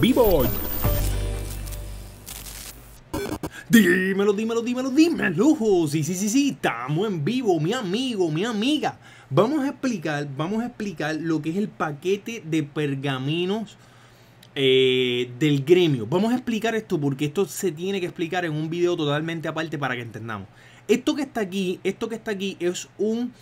vivo. Dímelo, dímelo, dímelo, dímelo. Sí, sí, sí, sí, estamos en vivo, mi amigo, mi amiga. Vamos a explicar, vamos a explicar lo que es el paquete de pergaminos eh, del gremio. Vamos a explicar esto porque esto se tiene que explicar en un video totalmente aparte para que entendamos. Esto que está aquí, esto que está aquí es un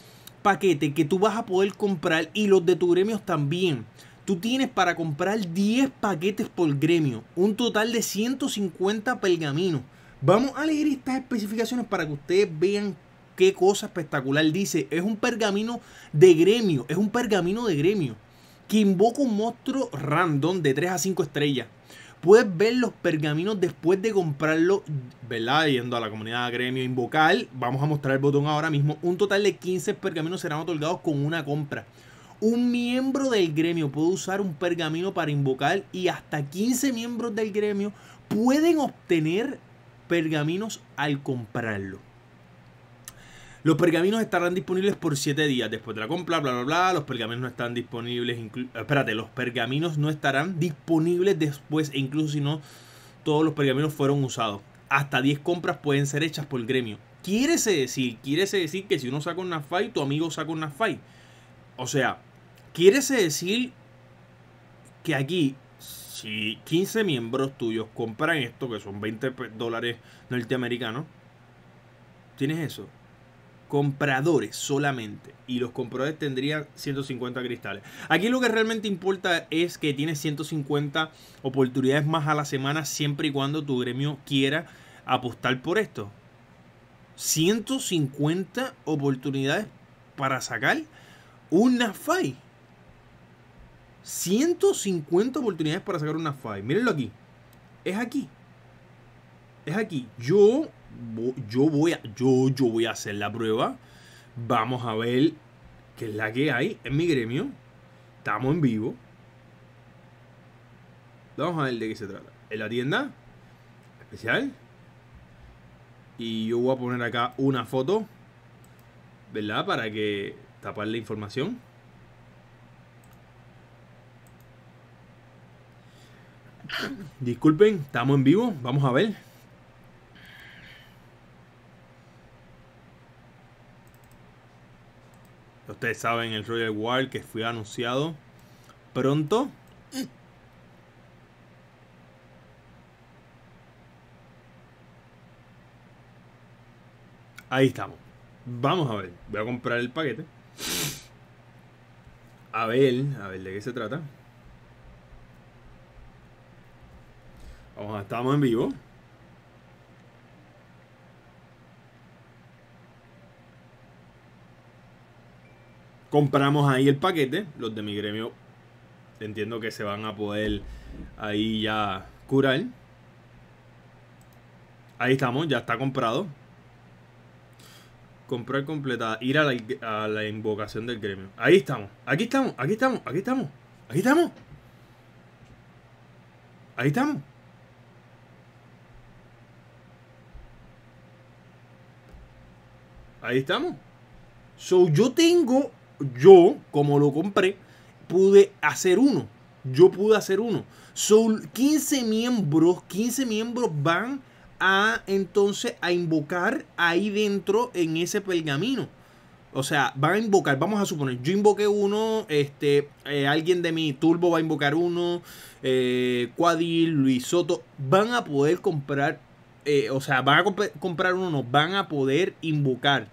paquete que tú vas a poder comprar y los de tu gremios también. Tú tienes para comprar 10 paquetes por gremio, un total de 150 pergaminos. Vamos a leer estas especificaciones para que ustedes vean qué cosa espectacular dice. Es un pergamino de gremio, es un pergamino de gremio que invoca un monstruo random de 3 a 5 estrellas. Puedes ver los pergaminos después de comprarlo, ¿verdad? Yendo a la comunidad gremio invocar. Vamos a mostrar el botón ahora mismo. Un total de 15 pergaminos serán otorgados con una compra. Un miembro del gremio puede usar un pergamino para invocar y hasta 15 miembros del gremio pueden obtener pergaminos al comprarlo. Los pergaminos estarán disponibles por 7 días después de la compra, bla, bla, bla. Los pergaminos no están disponibles, eh, espérate, los pergaminos no estarán disponibles después e incluso si no todos los pergaminos fueron usados. Hasta 10 compras pueden ser hechas por el gremio. Quiere decir, quiere decir que si uno saca un fight, tu amigo saca una fight. O sea, Quieres decir que aquí, si 15 miembros tuyos compran esto, que son 20 dólares norteamericanos, tienes eso. Compradores solamente. Y los compradores tendrían 150 cristales. Aquí lo que realmente importa es que tienes 150 oportunidades más a la semana siempre y cuando tu gremio quiera apostar por esto. 150 oportunidades para sacar una FAI. 150 oportunidades para sacar una five. Mírenlo aquí. Es aquí. Es aquí. Yo, yo, voy a, yo, yo voy a hacer la prueba. Vamos a ver qué es la que hay en mi gremio. Estamos en vivo. Vamos a ver de qué se trata. En la tienda especial. Y yo voy a poner acá una foto. ¿Verdad? Para que tapar la información. Disculpen, estamos en vivo, vamos a ver. Ustedes saben el Royal Wild que fue anunciado pronto. Ahí estamos. Vamos a ver. Voy a comprar el paquete. A ver, a ver de qué se trata. estamos en vivo. Compramos ahí el paquete. Los de mi gremio entiendo que se van a poder ahí ya curar. Ahí estamos, ya está comprado. Comprar completada. Ir a la, a la invocación del gremio. Ahí estamos. Aquí estamos, aquí estamos, aquí estamos. Aquí estamos. Ahí estamos. Ahí estamos. So, yo tengo, yo, como lo compré, pude hacer uno. Yo pude hacer uno. Son 15 miembros, 15 miembros van a entonces a invocar ahí dentro en ese pergamino. O sea, van a invocar, vamos a suponer, yo invoqué uno, este, eh, alguien de mi turbo va a invocar uno, eh, Luis Soto, van a poder comprar eh, o sea, van a comprar uno, nos van a poder invocar.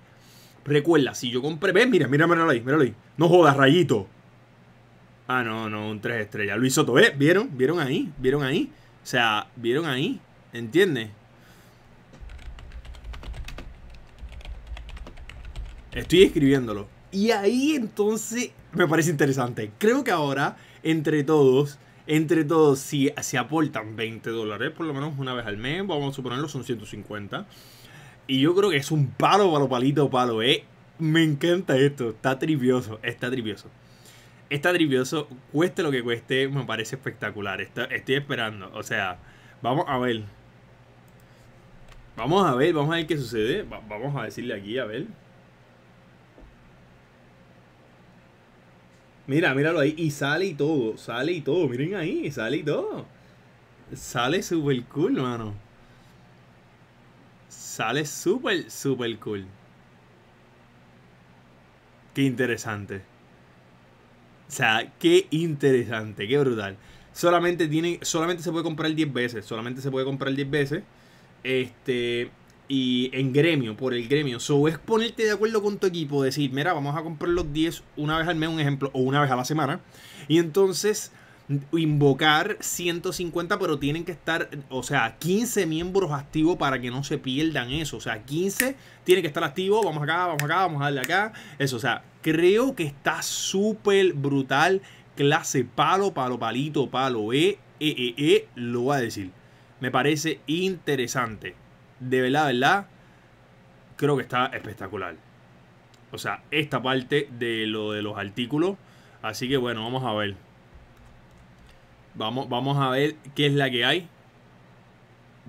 Recuerda, si yo compré, ves, mira, mira, mira ahí, mira ahí. No jodas, rayito. Ah, no, no, un 3 estrellas. Luis Soto, ¿eh? ¿Vieron? ¿Vieron ahí? ¿Vieron ahí? O sea, ¿vieron ahí? ¿Entiendes? Estoy escribiéndolo. Y ahí entonces me parece interesante. Creo que ahora, entre todos, entre todos, si se aportan 20 dólares, por lo menos una vez al mes, vamos a suponerlo, son 150. Y yo creo que es un palo, palo, palito, palo, ¿eh? Me encanta esto, está trivioso, está trivioso. Está trivioso, cueste lo que cueste, me parece espectacular. estoy esperando, o sea, vamos a ver. Vamos a ver, vamos a ver qué sucede. vamos a decirle aquí, a ver. Mira, míralo ahí. Y sale y todo. Sale y todo. Miren ahí. Sale y todo. Sale super cool, mano. Sale súper, súper cool. Qué interesante. O sea, qué interesante, qué brutal. Solamente tiene, solamente se puede comprar 10 veces. Solamente se puede comprar 10 veces. Este y en gremio, por el gremio. So es ponerte de acuerdo con tu equipo, decir, mira, vamos a comprar los 10 una vez al mes, un ejemplo, o una vez a la semana. Y entonces invocar 150, pero tienen que estar, o sea, 15 miembros activos para que no se pierdan eso. O sea, 15 tienen que estar activos, vamos acá, vamos acá, vamos a darle acá. Eso, o sea, creo que está súper brutal. Clase palo, palo, palito, palo, e eh, eh, eh, lo voy a decir. Me parece interesante de verdad, verdad, creo que está espectacular. O sea, esta parte de lo de los artículos. Así que bueno, vamos a ver. Vamos, vamos a ver qué es la que hay.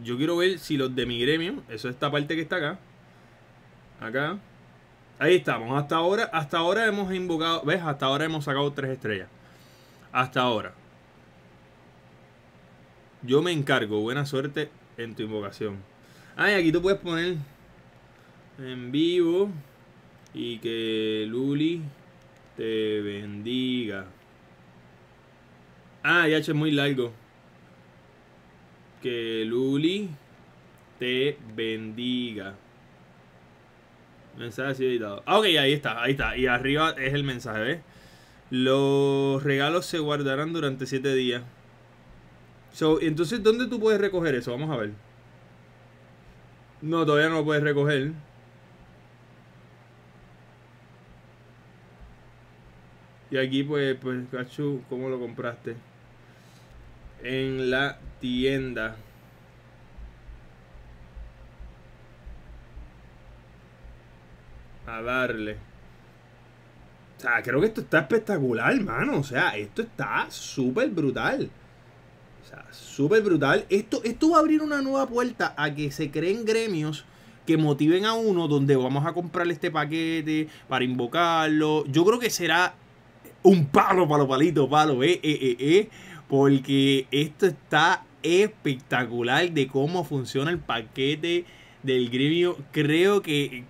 Yo quiero ver si los de mi gremio, eso es esta parte que está acá. Acá. Ahí estamos. Hasta ahora, hasta ahora hemos invocado. ¿Ves? Hasta ahora hemos sacado tres estrellas. Hasta ahora. Yo me encargo. Buena suerte en tu invocación. Ah, y aquí tú puedes poner en vivo y que Luli te bendiga. Ah, ya es muy largo. Que Luli te bendiga. Mensaje así editado. Ah, ok, ahí está, ahí está. Y arriba es el mensaje, Los regalos se guardarán durante 7 días. So, entonces, ¿dónde tú puedes recoger eso? Vamos a ver. No, todavía no lo puedes recoger. Y aquí pues, pues, Cachu, ¿cómo lo compraste? En la tienda. A darle. O sea, creo que esto está espectacular, mano. O sea, esto está súper brutal. O sea, súper brutal. Esto, esto va a abrir una nueva puerta a que se creen gremios que motiven a uno donde vamos a comprar este paquete para invocarlo. Yo creo que será un palo, palo, palito, palo, eh, eh, eh, eh porque esto está espectacular de cómo funciona el paquete del gremio. Creo que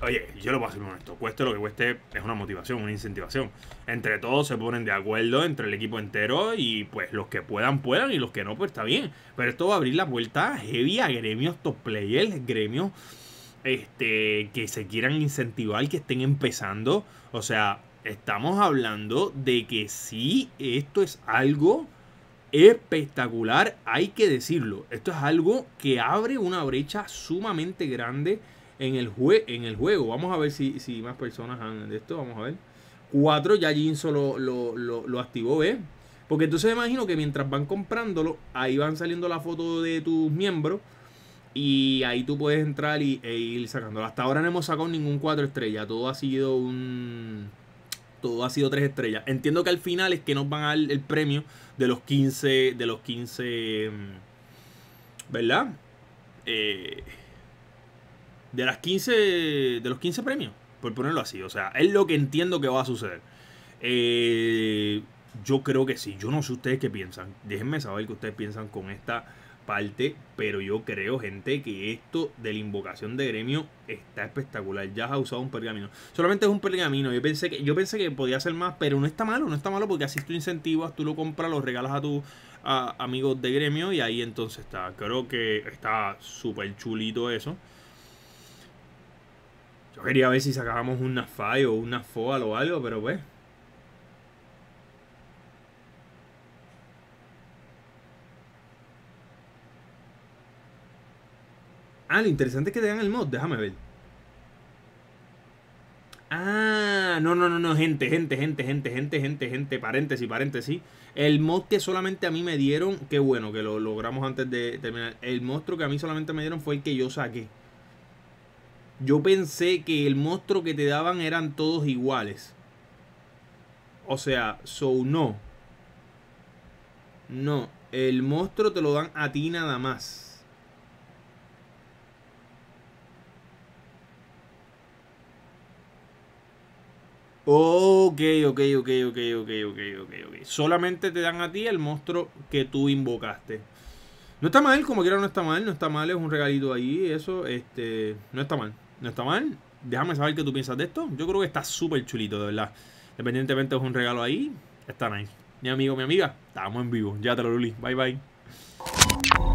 Oye, yo lo voy a hacer Cueste lo que cueste, es una motivación, una incentivación. Entre todos se ponen de acuerdo, entre el equipo entero, y pues los que puedan, puedan, y los que no, pues está bien. Pero esto va a abrir la puerta heavy a gremios top players, gremios este, que se quieran incentivar, que estén empezando. O sea, estamos hablando de que si esto es algo espectacular, hay que decirlo. Esto es algo que abre una brecha sumamente grande en el, en el juego. Vamos a ver si, más personas han de esto. Vamos a ver. cuatro ya Jinso solo lo, lo, activó, ¿ves? Porque entonces me imagino que mientras van comprándolo, ahí van saliendo la foto de tus miembros. Y ahí tú puedes entrar y, e ir sacándolo. Hasta ahora no hemos sacado ningún cuatro estrellas. Todo ha sido un. Todo ha sido tres estrellas. Entiendo que al final es que nos van a dar el premio de los 15. De los 15. Mm, ¿Verdad? Eh de las 15, de los 15 premios, por ponerlo así. O sea, es lo que entiendo que va a suceder. Eh, yo creo que sí. Yo no sé ustedes qué piensan. Déjenme saber qué ustedes piensan con esta parte, pero yo creo, gente, que esto de la invocación de gremio está espectacular. Ya ha usado un pergamino. Solamente es un pergamino. Yo pensé que, yo pensé que podía ser más, pero no está malo, no está malo porque así tú incentivas, tú lo compras, lo regalas a tus amigos de gremio y ahí entonces está. Creo que está súper chulito eso. Yo quería ver si sacábamos una FAI o una FOAL o algo, pero pues. Ah, lo interesante es que te dan el mod, déjame ver. Ah, no, no, no, no, gente, gente, gente, gente, gente, gente, gente, paréntesis, paréntesis. El mod que solamente a mí me dieron, qué bueno que lo logramos antes de terminar. El monstruo que a mí solamente me dieron fue el que yo saqué. Yo pensé que el monstruo que te daban eran todos iguales. O sea, so no. No, el monstruo te lo dan a ti nada más. Ok, ok, ok, ok, ok, ok, ok, Solamente te dan a ti el monstruo que tú invocaste. No está mal, como quiera no está mal, no está mal, es un regalito ahí, eso, este, no está mal. No está mal. Déjame saber qué tú piensas de esto. Yo creo que está súper chulito, de verdad. Independientemente es un regalo ahí. Está nice. Mi amigo, mi amiga, estamos en vivo. Ya te lo luli. Bye, bye.